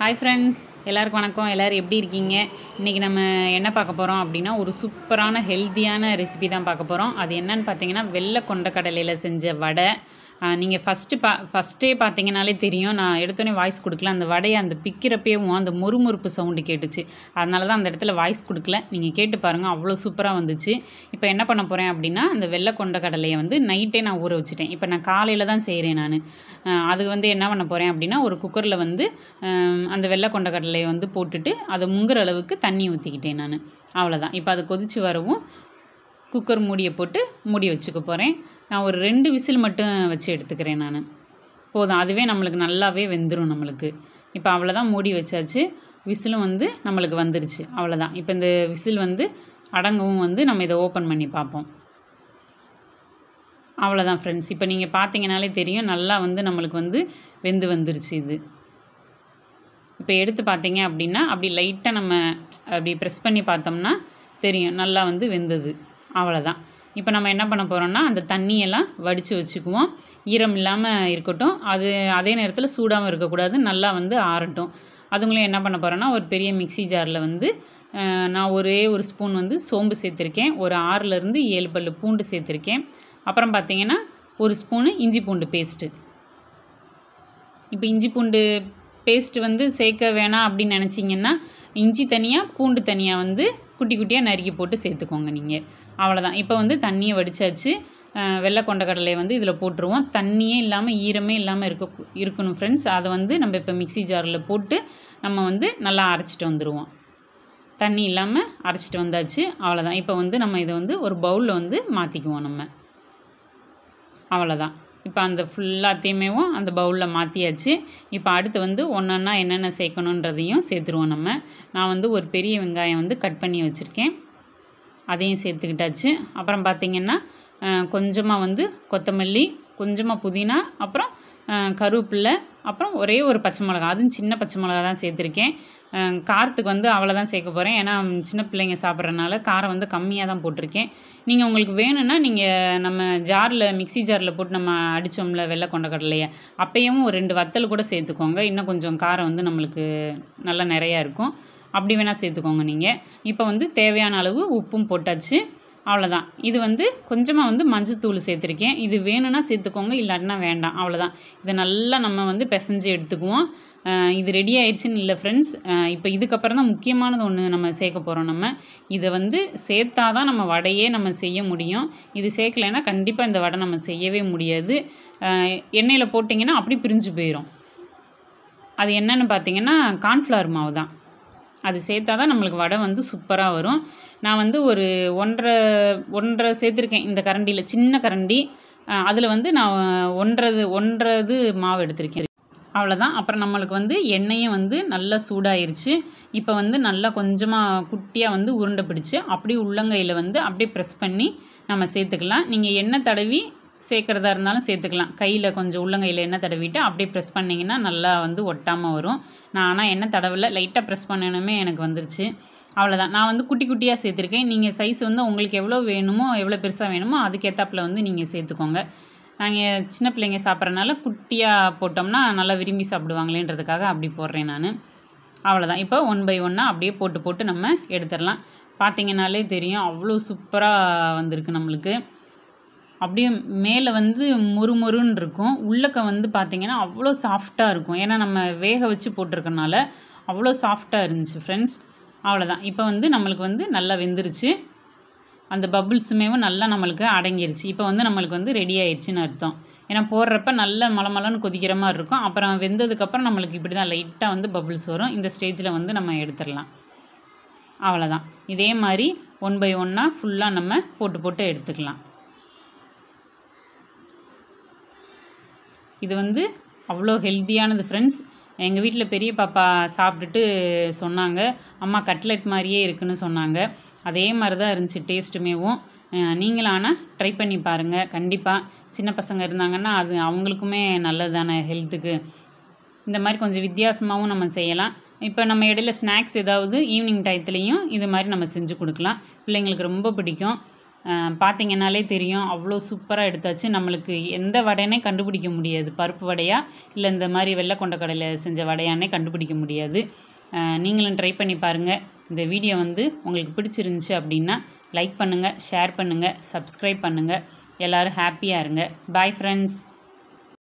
hi friends எல்லாருக்கும் வணக்கம் எல்லோரும் எப்படி இருக்கீங்க இன்றைக்கி நம்ம என்ன பார்க்க போகிறோம் அப்படின்னா ஒரு சூப்பரான ஹெல்த்தியான ரெசிபி தான் பார்க்க போகிறோம் அது என்னன்னு பார்த்தீங்கன்னா வெள்ளை கொண்ட கடலையில் செஞ்ச வடை நீங்கள் ஃபஸ்ட்டு பா ஃபஸ்ட்டே பார்த்தீங்கனாலே தெரியும் நான் எடுத்தோடனே வாய்ஸ் கொடுக்கல அந்த வடையை அந்த பிக்கிறப்பேவும் அந்த முறுமுறுப்பு சவுண்டு கேட்டுச்சு அதனால தான் அந்த இடத்துல வாய்ஸ் கொடுக்கல நீங்கள் கேட்டு பாருங்கள் அவ்வளோ சூப்பராக வந்துச்சு இப்போ என்ன பண்ண போகிறேன் அப்படின்னா அந்த வெள்ளை கொண்ட கடலையை வந்து நைட்டே நான் ஊற வச்சுட்டேன் இப்போ நான் காலையில் தான் செய்கிறேன் நான் அது வந்து என்ன பண்ண போகிறேன் அப்படின்னா ஒரு குக்கரில் வந்து அந்த வெள்ளை கொண்ட கடலையை வந்து போட்டுட்டு அதை முங்குற அளவுக்கு தண்ணி ஊற்றிக்கிட்டேன் நான் அவ்வளோதான் இப்போ அது கொதித்து வரவும் குக்கர் மூடியை போட்டு மூடி வச்சுக்க போகிறேன் நான் ஒரு ரெண்டு விசில் மட்டும் வச்சு எடுத்துக்கிறேன் நான் போதும் அதுவே நம்மளுக்கு நல்லாவே வெந்துடும் நம்மளுக்கு இப்போ அவ்வளோதான் மூடி வச்சாச்சு விசிலும் வந்து நம்மளுக்கு வந்துருச்சு அவ்வளோதான் இப்போ இந்த விசில் வந்து அடங்கவும் வந்து நம்ம இதை ஓப்பன் பண்ணி பார்ப்போம் அவ்வளோதான் ஃப்ரெண்ட்ஸ் இப்போ நீங்கள் பார்த்தீங்கனாலே தெரியும் நல்லா வந்து நம்மளுக்கு வந்து வெந்து வந்துருச்சு இது இப்போ எடுத்து பார்த்தீங்க அப்படின்னா அப்படி லைட்டாக நம்ம அப்படி ப்ரெஸ் பண்ணி பார்த்தோம்னா தெரியும் நல்லா வந்து வெந்தது அவ்வளோதான் இப்போ நம்ம என்ன பண்ண போகிறோம்னா அந்த தண்ணியெல்லாம் வடித்து வச்சுக்குவோம் ஈரம் இல்லாமல் இருக்கட்டும் அது அதே நேரத்தில் சூடாகவும் இருக்கக்கூடாது நல்லா வந்து ஆறட்டும் அதுங்களையும் என்ன பண்ண போகிறோன்னா ஒரு பெரிய மிக்சி ஜாரில் வந்து நான் ஒரே ஒரு ஸ்பூன் வந்து சோம்பு சேர்த்துருக்கேன் ஒரு ஆறுலேருந்து ஏழு பல் பூண்டு சேர்த்துருக்கேன் அப்புறம் பார்த்திங்கன்னா ஒரு ஸ்பூனு இஞ்சி பூண்டு பேஸ்ட்டு இப்போ இஞ்சி பூண்டு பேஸ்ட்டு வந்து சேர்க்க வேணாம் அப்படின்னு நினச்சிங்கன்னா இஞ்சி தனியாக பூண்டு தனியாக வந்து குட்டி குட்டியாக நறுக்கி போட்டு சேர்த்துக்கோங்க நீங்கள் அவ்வளோதான் இப்போ வந்து தண்ணியை வடித்தாச்சு வெள்ளை கடலையை வந்து இதில் போட்டுருவோம் தண்ணியே இல்லாமல் ஈரமே இல்லாமல் இருக்க இருக்கணும் ஃப்ரெண்ட்ஸ் அதை வந்து நம்ம இப்போ மிக்சி ஜாரில் போட்டு நம்ம வந்து நல்லா அரைச்சிட்டு வந்துடுவோம் தண்ணி இல்லாமல் அரைச்சிட்டு வந்தாச்சு அவ்வளோதான் இப்போ வந்து நம்ம இதை வந்து ஒரு பவுலில் வந்து மாற்றிக்குவோம் நம்ம அவ்வளோதான் இப்போ அந்த ஃபுல்லாத்தையுமே அந்த பவுலில் மாற்றியாச்சு இப்போ அடுத்து வந்து ஒன்றா என்னென்ன சேர்க்கணுன்றதையும் சேர்த்துருவோம் நம்ம நான் வந்து ஒரு பெரிய வெங்காயம் வந்து கட் பண்ணி வச்சுருக்கேன் அதையும் சேர்த்துக்கிட்டாச்சு அப்புறம் பார்த்திங்கன்னா கொஞ்சமாக வந்து கொத்தமல்லி கொஞ்சமாக புதினா அப்புறம் கருவேப்பில்ல அப்புறம் ஒரே ஒரு பச்சை மிளகா அதுவும் சின்ன பச்சை மிளகா தான் சேர்த்துருக்கேன் காரத்துக்கு வந்து அவ்வளோ தான் சேர்க்க போகிறேன் ஏன்னா சின்ன பிள்ளைங்க சாப்பிட்றதுனால காரம் வந்து கம்மியாக தான் போட்டிருக்கேன் நீங்கள் உங்களுக்கு வேணும்னா நீங்கள் நம்ம ஜாரில் மிக்சி ஜாரில் போட்டு நம்ம அடித்தோம்ல வெள்ளை கொண்ட கடலையை அப்பயும் ஒரு ரெண்டு வத்தல் கூட சேர்த்துக்கோங்க இன்னும் கொஞ்சம் காரம் வந்து நம்மளுக்கு நல்லா நிறையா இருக்கும் அப்படி வேணால் சேர்த்துக்கோங்க நீங்கள் இப்போ வந்து தேவையான அளவு உப்பும் போட்டாச்சு அவ்வளோதான் இது வந்து கொஞ்சமாக வந்து மஞ்சத்தூள் சேர்த்துருக்கேன் இது வேணும்னா சேர்த்துக்கோங்க இல்லாட்டினா வேண்டாம் அவ்வளோதான் இதை நல்லா நம்ம வந்து பிசைஞ்சு எடுத்துக்குவோம் இது ரெடி ஆயிடுச்சுன்னு இல்லை ஃப்ரெண்ட்ஸ் இப்போ இதுக்கப்புறம் தான் முக்கியமானது ஒன்று நம்ம சேர்க்க போகிறோம் நம்ம இதை வந்து சேர்த்தா தான் நம்ம வடையே நம்ம செய்ய முடியும் இது சேர்க்கலைன்னா கண்டிப்பாக இந்த வடை நம்ம செய்யவே முடியாது எண்ணெயில் போட்டிங்கன்னா அப்படி பிரிஞ்சு போயிடும் அது என்னென்னு பார்த்தீங்கன்னா கார்ன்ஃப்ளவர் மாவு தான் அது சேர்த்தா தான் நம்மளுக்கு வடை வந்து சூப்பராக வரும் நான் வந்து ஒரு ஒன்றரை ஒன்றரை சேர்த்துருக்கேன் இந்த கரண்டியில் சின்ன கரண்டி அதில் வந்து நான் ஒன்றது ஒன்றது மாவு எடுத்திருக்கேன் அவ்வளோதான் அப்புறம் நம்மளுக்கு வந்து எண்ணெயும் வந்து நல்லா சூடாயிருச்சு இப்போ வந்து நல்லா கொஞ்சமாக குட்டியாக வந்து உருண்டை பிடிச்சி அப்படியே உள்ளங்கையில் வந்து அப்படியே ப்ரெஸ் பண்ணி நம்ம சேர்த்துக்கலாம் நீங்கள் எண்ணெய் தடவி சேர்க்குறதா இருந்தாலும் சேர்த்துக்கலாம் கையில் கொஞ்சம் உள்ளங்கையில் எண்ணெய் தடவிட்டு அப்படியே ப்ரெஸ் பண்ணிங்கன்னா நல்லா வந்து ஒட்டாமல் வரும் நான் ஆனால் எண்ணெய் தடவில் லைட்டாக ப்ரெஸ் பண்ணணுமே எனக்கு வந்துருச்சு அவ்வளோதான் நான் வந்து குட்டி குட்டியாக சேர்த்துருக்கேன் நீங்கள் சைஸ் வந்து உங்களுக்கு எவ்வளோ வேணுமோ எவ்வளோ பெருசாக வேணுமோ அதுக்கேற்றாப்பில் வந்து நீங்கள் சேர்த்துக்கோங்க நாங்கள் சின்ன பிள்ளைங்க சாப்பிட்றனால குட்டியாக போட்டோம்னா நல்லா விரும்பி சாப்பிடுவாங்களேன்றதுக்காக அப்படி போடுறேன் நான் அவ்வளோதான் இப்போ ஒன் பை ஒன்னாக அப்படியே போட்டு போட்டு நம்ம எடுத்துடலாம் பார்த்தீங்கன்னாலே தெரியும் அவ்வளோ சூப்பராக வந்திருக்கு நம்மளுக்கு அப்படியே மேலே வந்து முறுமுறுன்னு இருக்கும் உள்ளக்க வந்து பார்த்திங்கன்னா அவ்வளோ சாஃப்டாக இருக்கும் ஏன்னா நம்ம வேக வச்சு போட்டிருக்கனால அவ்வளோ சாஃப்டாக இருந்துச்சு ஃப்ரெண்ட்ஸ் அவ்வளோதான் இப்போ வந்து நம்மளுக்கு வந்து நல்லா வெந்துருச்சு அந்த பபுள்ஸுமேவும் நல்லா நம்மளுக்கு அடங்கிருச்சு இப்போ வந்து நம்மளுக்கு வந்து ரெடி ஆயிடுச்சுன்னு அர்த்தம் ஏன்னா போடுறப்ப நல்ல மலமலன்னு கொதிக்கிற மாதிரி இருக்கும் அப்புறம் வெந்ததுக்கப்புறம் நம்மளுக்கு இப்படி தான் லைட்டாக வந்து பபுள்ஸ் வரும் இந்த ஸ்டேஜில் வந்து நம்ம எடுத்துடலாம் அவ்வளோதான் இதே மாதிரி ஒன் பை ஒன்னாக ஃபுல்லாக நம்ம போட்டு போட்டு எடுத்துக்கலாம் இது வந்து அவ்வளோ ஹெல்த்தியானது ஃப்ரெண்ட்ஸ் எங்கள் வீட்டில் பெரிய பாப்பா சாப்பிட்டுட்டு சொன்னாங்க அம்மா கட்லெட் மாதிரியே இருக்குதுன்னு சொன்னாங்க அதே மாதிரி தான் இருந்துச்சு டேஸ்ட்டுமேவும் நீங்களும் ஆனால் ட்ரை பண்ணி பாருங்கள் கண்டிப்பாக சின்ன பசங்க இருந்தாங்கன்னா அது அவங்களுக்குமே நல்லது தானே ஹெல்த்துக்கு இந்த மாதிரி கொஞ்சம் வித்தியாசமாகவும் நம்ம செய்யலாம் இப்போ நம்ம இடையில ஸ்நாக்ஸ் ஏதாவது ஈவினிங் டயத்துலேயும் இது மாதிரி நம்ம செஞ்சு கொடுக்கலாம் பிள்ளைங்களுக்கு ரொம்ப பிடிக்கும் பார்த்திங்கனாலே தெரியும் அவ்வளோ சூப்பராக எடுத்தாச்சு நம்மளுக்கு எந்த வடையனே கண்டுபிடிக்க முடியாது பருப்பு வடையா இல்லை இந்த மாதிரி வெள்ளை கொண்ட கடையில் செஞ்ச வடையானே கண்டுபிடிக்க முடியாது நீங்களும் ட்ரை பண்ணி பாருங்கள் இந்த வீடியோ வந்து உங்களுக்கு பிடிச்சிருந்துச்சு அப்படின்னா லைக் பண்ணுங்கள் ஷேர் பண்ணுங்கள் சப்ஸ்கிரைப் பண்ணுங்கள் எல்லோரும் ஹாப்பியாக இருங்க பாய் ஃப்ரெண்ட்ஸ்